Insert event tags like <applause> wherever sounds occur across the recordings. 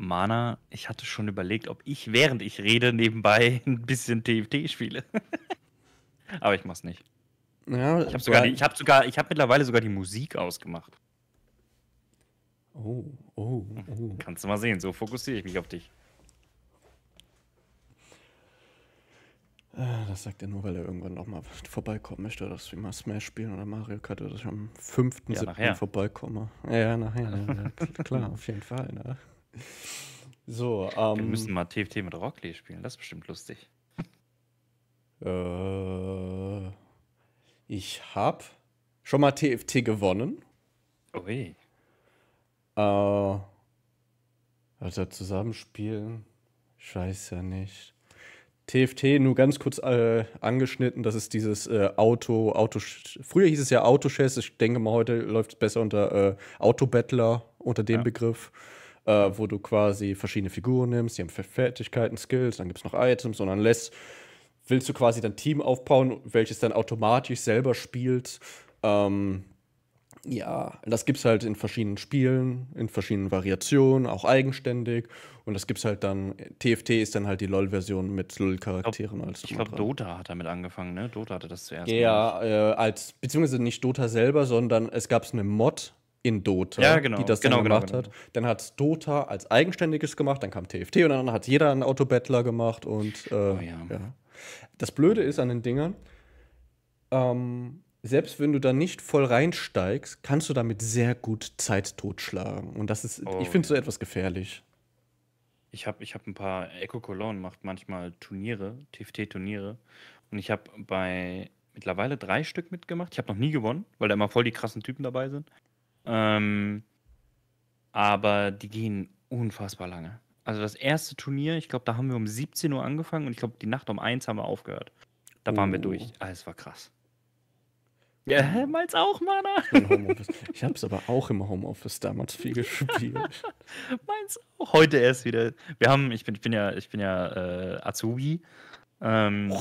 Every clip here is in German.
Mana, ich hatte schon überlegt, ob ich, während ich rede, nebenbei <laughs> ein bisschen TFT spiele. <laughs> Aber ich mach's nicht. Ja, ich habe sogar, hab sogar, ich habe mittlerweile sogar die Musik ausgemacht. Oh, oh, oh. Kannst du mal sehen, so fokussiere ich mich auf dich. Ah, das sagt er nur, weil er irgendwann nochmal vorbeikommen möchte, dass wir mal Smash spielen oder Mario Kart oder dass ich am 5.7. Ja, vorbeikomme. Ja, nachher. Ja, klar, auf jeden Fall. Ne? So, ähm, Wir müssen mal TFT mit Rockley spielen, das ist bestimmt lustig. Äh, ich habe schon mal TFT gewonnen. Ui. Äh, also zusammenspielen, ich weiß ja nicht. TFT nur ganz kurz äh, angeschnitten, das ist dieses äh, Auto, Auto. Früher hieß es ja Autochess, ich denke mal, heute läuft es besser unter äh, Autobattler, unter dem ja. Begriff äh, wo du quasi verschiedene Figuren nimmst, die haben Fertigkeiten, Skills, dann gibt es noch Items und dann lässt, willst du quasi dein Team aufbauen, welches dann automatisch selber spielt. Ähm, ja, das gibt es halt in verschiedenen Spielen, in verschiedenen Variationen, auch eigenständig. Und das gibt es halt dann, TFT ist dann halt die LOL-Version mit LOL-Charakteren als Ich glaube, Dota hat damit angefangen, ne? Dota hatte das zuerst. Ja, äh, als, beziehungsweise nicht Dota selber, sondern es gab's eine Mod, in Dota, ja, genau, die das genau, dann genau, gemacht genau, hat. Dann hat Dota als eigenständiges gemacht, dann kam TFT und dann hat jeder einen Autobattler gemacht und äh, oh, ja. Ja. das Blöde ist an den Dingern, ähm, selbst wenn du da nicht voll reinsteigst, kannst du damit sehr gut Zeit totschlagen. Und das ist, oh, ich finde so etwas gefährlich. Ich habe ich hab ein paar, Echo Cologne macht manchmal Turniere, TFT-Turniere. Und ich habe bei mittlerweile drei Stück mitgemacht. Ich habe noch nie gewonnen, weil da immer voll die krassen Typen dabei sind. Ähm, aber die gehen unfassbar lange. Also das erste Turnier, ich glaube, da haben wir um 17 Uhr angefangen und ich glaube, die Nacht um 1 haben wir aufgehört. Da oh. waren wir oh. durch. Alles ah, war krass. Ja, damals auch, Mana. Ich habe es aber auch im Homeoffice damals viel gespielt. Meins <laughs> auch. Heute erst wieder. Wir haben, ich bin, ich bin ja, ich bin ja äh, Azubi. Ähm,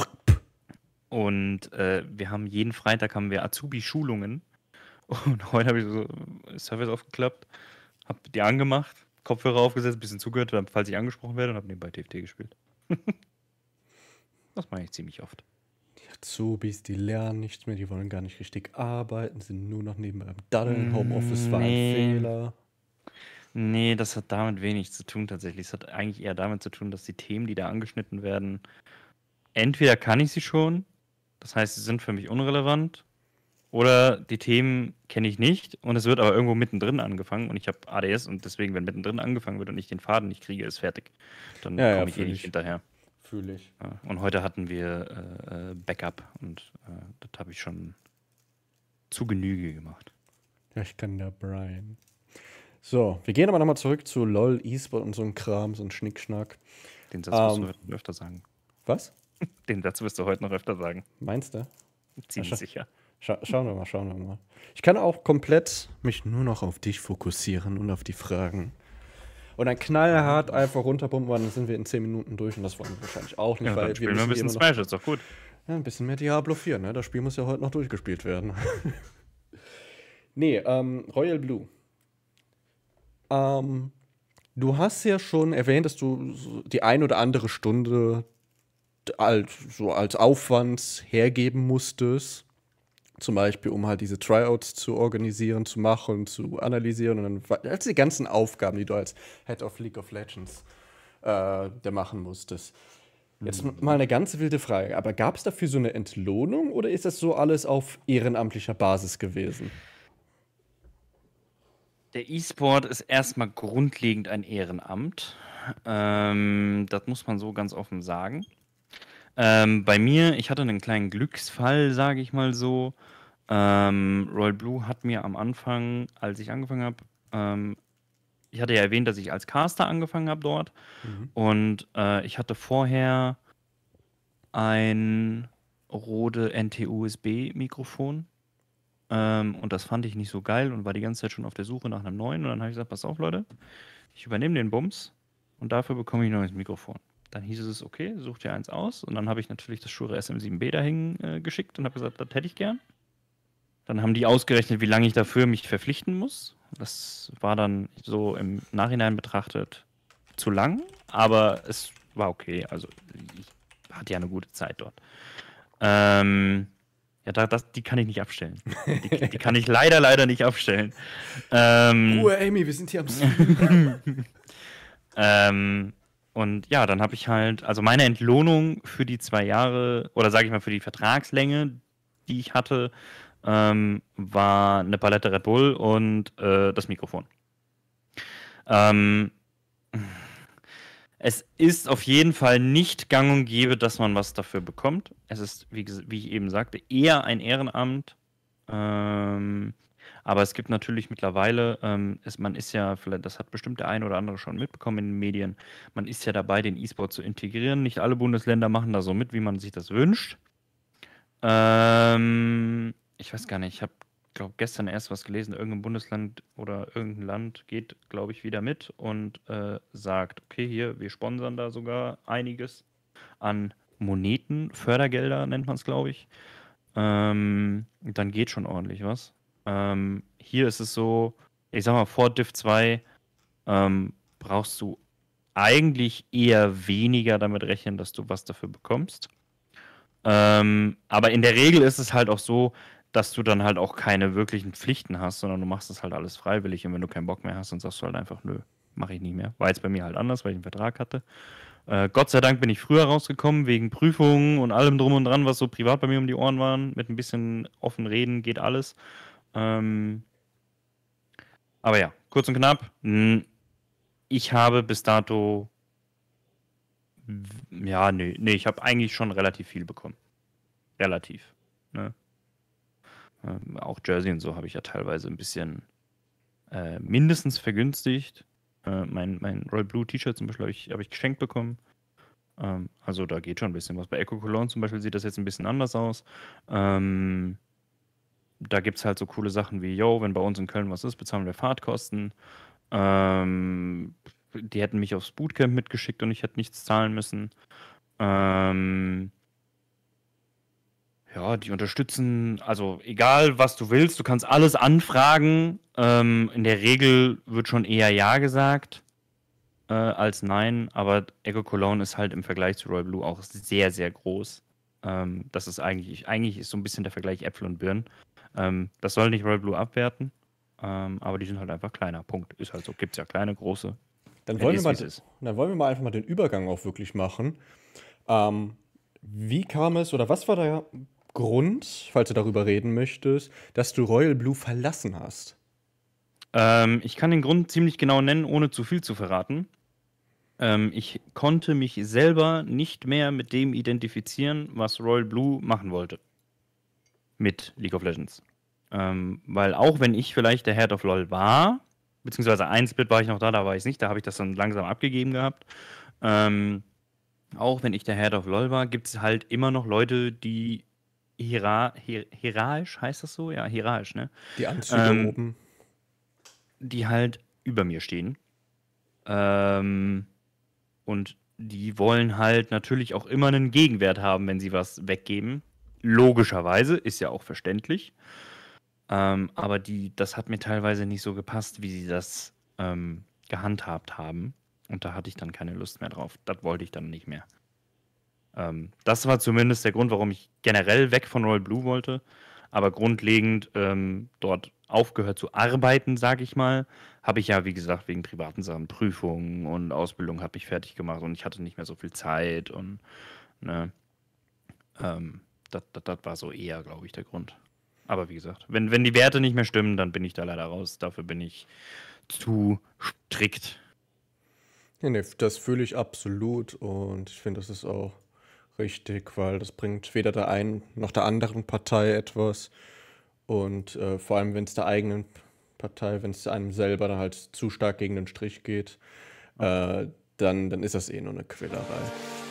und äh, wir haben jeden Freitag haben wir Azubi-Schulungen. Und <laughs> heute habe ich so äh, Service aufgeklappt, habe die angemacht, Kopfhörer aufgesetzt, ein bisschen zugehört, falls ich angesprochen werde und habe nebenbei TFT gespielt. <laughs> das mache ich ziemlich oft. Die Azubis, die lernen nichts mehr, die wollen gar nicht richtig arbeiten, sind nur noch nebenbei am Daddeln. Mm, Homeoffice war ein Fehler. Nee, das hat damit wenig zu tun tatsächlich. Es hat eigentlich eher damit zu tun, dass die Themen, die da angeschnitten werden, entweder kann ich sie schon, das heißt, sie sind für mich unrelevant, oder die Themen kenne ich nicht und es wird aber irgendwo mittendrin angefangen und ich habe ADS und deswegen, wenn mittendrin angefangen wird und ich den Faden nicht kriege, ist fertig. Dann ja, komme ja, ich eh nicht hinterher. Fühle ich. Und heute hatten wir äh, äh, Backup und äh, das habe ich schon zu Genüge gemacht. Ja, ich kann ja Brian. So, wir gehen aber nochmal zurück zu LOL, E-Sport und so ein Kram, so ein Schnickschnack. Den Satz wirst ähm, du öfter sagen. Was? <laughs> Den Satz wirst du heute noch öfter sagen. Meinst du? Ziemlich sicher. Scha schauen wir mal, schauen wir mal. Ich kann auch komplett mich nur noch auf dich fokussieren und auf die Fragen. Und dann knallhart einfach runterpumpen, weil dann sind wir in 10 Minuten durch und das wollen wir wahrscheinlich auch nicht. Ja, weil dann spielen wir ein bisschen Smash, ist doch gut. Ja, ein bisschen mehr Diablo 4, ne? Das Spiel muss ja heute noch durchgespielt werden. <laughs> nee, ähm, Royal Blue. Ähm, du hast ja schon erwähnt, dass du die ein oder andere Stunde als, so als Aufwand hergeben musstest zum Beispiel, um halt diese Tryouts zu organisieren, zu machen, zu analysieren und dann also die ganzen Aufgaben, die du als Head of League of Legends äh, der machen musstest. Jetzt mal eine ganz wilde Frage, aber gab es dafür so eine Entlohnung oder ist das so alles auf ehrenamtlicher Basis gewesen? Der E-Sport ist erstmal grundlegend ein Ehrenamt. Ähm, das muss man so ganz offen sagen. Ähm, bei mir, ich hatte einen kleinen Glücksfall, sage ich mal so. Ähm, Royal Blue hat mir am Anfang, als ich angefangen habe, ähm, ich hatte ja erwähnt, dass ich als Caster angefangen habe dort. Mhm. Und äh, ich hatte vorher ein Rode NT-USB-Mikrofon. Ähm, und das fand ich nicht so geil und war die ganze Zeit schon auf der Suche nach einem neuen. Und dann habe ich gesagt, pass auf, Leute, ich übernehme den Bums und dafür bekomme ich ein neues Mikrofon. Dann hieß es, okay, such dir eins aus. Und dann habe ich natürlich das Shure SM7B dahin äh, geschickt und habe gesagt, das hätte ich gern. Dann haben die ausgerechnet, wie lange ich dafür mich verpflichten muss. Das war dann so im Nachhinein betrachtet zu lang, aber es war okay. Also ich hatte ja eine gute Zeit dort. Ähm, ja, das, die kann ich nicht abstellen. Die, die kann ich leider, leider nicht abstellen. Ähm, Ruhe, Amy, wir sind hier am Stream. <laughs> ähm, und ja, dann habe ich halt, also meine Entlohnung für die zwei Jahre, oder sage ich mal für die Vertragslänge, die ich hatte, ähm, war eine Palette Red Bull und äh, das Mikrofon. Ähm, es ist auf jeden Fall nicht gang und gäbe, dass man was dafür bekommt. Es ist, wie, wie ich eben sagte, eher ein Ehrenamt. Ähm, aber es gibt natürlich mittlerweile, ähm, ist, man ist ja, vielleicht, das hat bestimmt der eine oder andere schon mitbekommen in den Medien, man ist ja dabei, den E-Sport zu integrieren. Nicht alle Bundesländer machen da so mit, wie man sich das wünscht. Ähm, ich weiß gar nicht, ich habe, glaube gestern erst was gelesen, irgendein Bundesland oder irgendein Land geht, glaube ich, wieder mit und äh, sagt, okay, hier, wir sponsern da sogar einiges an Moneten, Fördergelder nennt man es, glaube ich. Ähm, dann geht schon ordentlich was. Ähm, hier ist es so, ich sag mal, vor Div 2 ähm, brauchst du eigentlich eher weniger damit rechnen, dass du was dafür bekommst. Ähm, aber in der Regel ist es halt auch so, dass du dann halt auch keine wirklichen Pflichten hast, sondern du machst das halt alles freiwillig und wenn du keinen Bock mehr hast, dann sagst du halt einfach, nö, mache ich nicht mehr. War jetzt bei mir halt anders, weil ich einen Vertrag hatte. Äh, Gott sei Dank bin ich früher rausgekommen, wegen Prüfungen und allem drum und dran, was so privat bei mir um die Ohren waren. Mit ein bisschen offen reden geht alles. Ähm, aber ja, kurz und knapp. Ich habe bis dato. Ja, nee, nee, ich habe eigentlich schon relativ viel bekommen. Relativ. Ne? Ähm, auch Jersey und so habe ich ja teilweise ein bisschen äh, mindestens vergünstigt. Äh, mein, mein Royal Blue T-Shirt zum Beispiel habe ich, hab ich geschenkt bekommen. Ähm, also da geht schon ein bisschen was. Bei Echo Cologne zum Beispiel sieht das jetzt ein bisschen anders aus. Ähm, da gibt es halt so coole Sachen wie, yo, wenn bei uns in Köln was ist, bezahlen wir Fahrtkosten. Ähm, die hätten mich aufs Bootcamp mitgeschickt und ich hätte nichts zahlen müssen. Ähm, die unterstützen, also egal was du willst, du kannst alles anfragen. Ähm, in der Regel wird schon eher Ja gesagt äh, als Nein, aber Echo Cologne ist halt im Vergleich zu Royal Blue auch sehr, sehr groß. Ähm, das ist eigentlich, eigentlich ist so ein bisschen der Vergleich Äpfel und Birnen. Ähm, das soll nicht Royal Blue abwerten, ähm, aber die sind halt einfach kleiner. Punkt. Ist halt so. Gibt es ja kleine, große. Dann wollen, wir mal, dann wollen wir mal einfach mal den Übergang auch wirklich machen. Ähm, wie kam es oder was war da Grund, falls du darüber reden möchtest, dass du Royal Blue verlassen hast? Ähm, ich kann den Grund ziemlich genau nennen, ohne zu viel zu verraten. Ähm, ich konnte mich selber nicht mehr mit dem identifizieren, was Royal Blue machen wollte. Mit League of Legends. Ähm, weil auch wenn ich vielleicht der Head of LOL war, beziehungsweise ein Split war ich noch da, da war ich nicht, da habe ich das dann langsam abgegeben gehabt. Ähm, auch wenn ich der Head of LOL war, gibt es halt immer noch Leute, die hierar hier, hierarchisch heißt das so? Ja, hierarchisch, ne? Die Anzüge ähm, oben. Die halt über mir stehen. Ähm, und die wollen halt natürlich auch immer einen Gegenwert haben, wenn sie was weggeben. Logischerweise, ist ja auch verständlich. Ähm, aber die, das hat mir teilweise nicht so gepasst, wie sie das ähm, gehandhabt haben. Und da hatte ich dann keine Lust mehr drauf. Das wollte ich dann nicht mehr. Ähm, das war zumindest der Grund, warum ich generell weg von Royal Blue wollte, aber grundlegend ähm, dort aufgehört zu arbeiten, sage ich mal, habe ich ja, wie gesagt, wegen privaten Sachen, Prüfungen und Ausbildung habe ich fertig gemacht und ich hatte nicht mehr so viel Zeit und ne, ähm, das, das, das war so eher, glaube ich, der Grund. Aber wie gesagt, wenn, wenn die Werte nicht mehr stimmen, dann bin ich da leider raus. Dafür bin ich zu strikt. Ja, nee, das fühle ich absolut und ich finde, das ist auch Richtig, weil das bringt weder der einen noch der anderen Partei etwas. Und äh, vor allem, wenn es der eigenen Partei, wenn es einem selber dann halt zu stark gegen den Strich geht, äh, dann, dann ist das eh nur eine Quälerei.